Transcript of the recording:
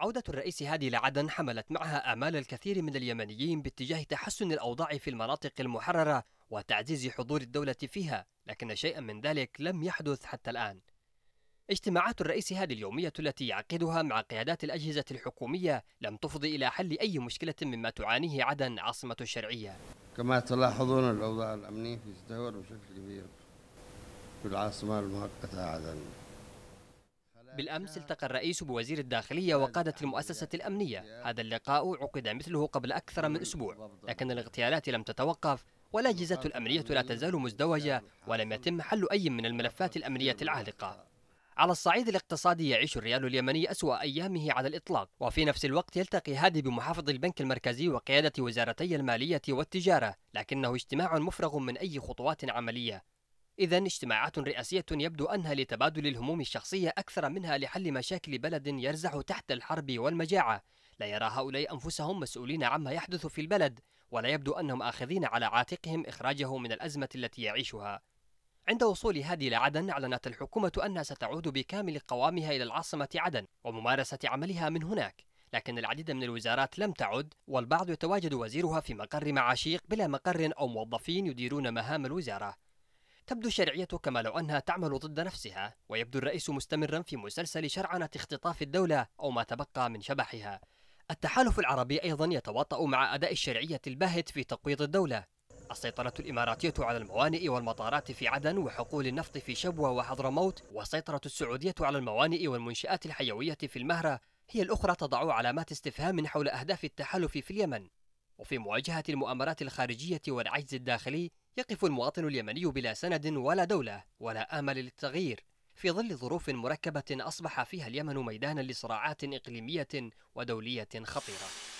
عودة الرئيس هادي لعدن حملت معها آمال الكثير من اليمنيين باتجاه تحسن الأوضاع في المناطق المحررة وتعزيز حضور الدولة فيها، لكن شيئا من ذلك لم يحدث حتى الآن. اجتماعات الرئيس هادي اليومية التي يعقدها مع قيادات الأجهزة الحكومية لم تفضي إلى حل أي مشكلة مما تعانيه عدن عاصمة الشرعية. كما تلاحظون الأوضاع الأمنية تدهور بشكل كبير في العاصمة المؤقتة عدن. بالأمس التقى الرئيس بوزير الداخلية وقادة المؤسسة الأمنية هذا اللقاء عقد مثله قبل أكثر من أسبوع لكن الاغتيالات لم تتوقف والأجهزة الأمنية لا تزال مزدوجة ولم يتم حل أي من الملفات الأمنية العالقة على الصعيد الاقتصادي يعيش الريال اليمني أسوأ أيامه على الإطلاق وفي نفس الوقت يلتقي هادي بمحافظ البنك المركزي وقيادة وزارتي المالية والتجارة لكنه اجتماع مفرغ من أي خطوات عملية إذا اجتماعات رئاسية يبدو أنها لتبادل الهموم الشخصية أكثر منها لحل مشاكل بلد يرزح تحت الحرب والمجاعة لا يرى هؤلاء أنفسهم مسؤولين عما يحدث في البلد ولا يبدو أنهم آخذين على عاتقهم إخراجه من الأزمة التي يعيشها عند وصول هادي لعدن أعلنت الحكومة أنها ستعود بكامل قوامها إلى العاصمة عدن وممارسة عملها من هناك لكن العديد من الوزارات لم تعد والبعض يتواجد وزيرها في مقر معاشيق بلا مقر أو موظفين يديرون مهام الوزارة تبدو الشرعية كما لو أنها تعمل ضد نفسها ويبدو الرئيس مستمرا في مسلسل شرعنة اختطاف الدولة أو ما تبقى من شبحها التحالف العربي أيضا يتواطأ مع أداء الشرعية الباهت في تقويض الدولة السيطرة الإماراتية على الموانئ والمطارات في عدن وحقول النفط في شبوة وحضرموت والسيطرة السعودية على الموانئ والمنشآت الحيوية في المهرة هي الأخرى تضع علامات استفهام حول أهداف التحالف في اليمن وفي مواجهة المؤامرات الخارجية والعجز الداخلي يقف المواطن اليمني بلا سند ولا دولة ولا آمل للتغيير في ظل ظروف مركبة أصبح فيها اليمن ميدانا لصراعات إقليمية ودولية خطيرة